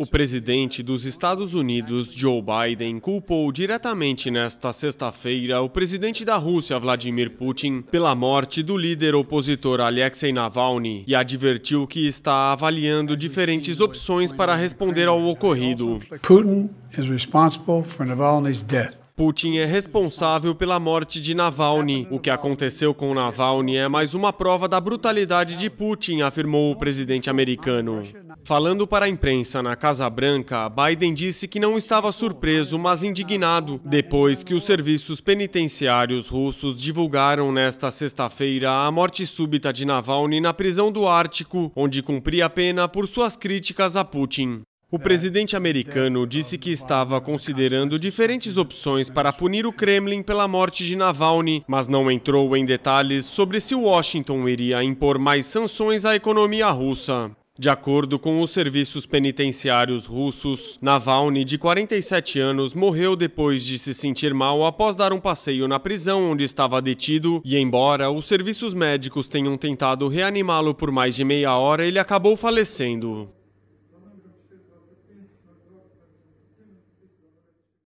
O presidente dos Estados Unidos, Joe Biden, culpou diretamente nesta sexta-feira o presidente da Rússia, Vladimir Putin, pela morte do líder opositor Alexei Navalny e advertiu que está avaliando diferentes opções para responder ao ocorrido. Putin Navalny's death. Putin é responsável pela morte de Navalny. O que aconteceu com Navalny é mais uma prova da brutalidade de Putin, afirmou o presidente americano. Falando para a imprensa na Casa Branca, Biden disse que não estava surpreso, mas indignado, depois que os serviços penitenciários russos divulgaram nesta sexta-feira a morte súbita de Navalny na prisão do Ártico, onde cumpria a pena por suas críticas a Putin. O presidente americano disse que estava considerando diferentes opções para punir o Kremlin pela morte de Navalny, mas não entrou em detalhes sobre se Washington iria impor mais sanções à economia russa. De acordo com os serviços penitenciários russos, Navalny, de 47 anos, morreu depois de se sentir mal após dar um passeio na prisão onde estava detido, e embora os serviços médicos tenham tentado reanimá-lo por mais de meia hora, ele acabou falecendo.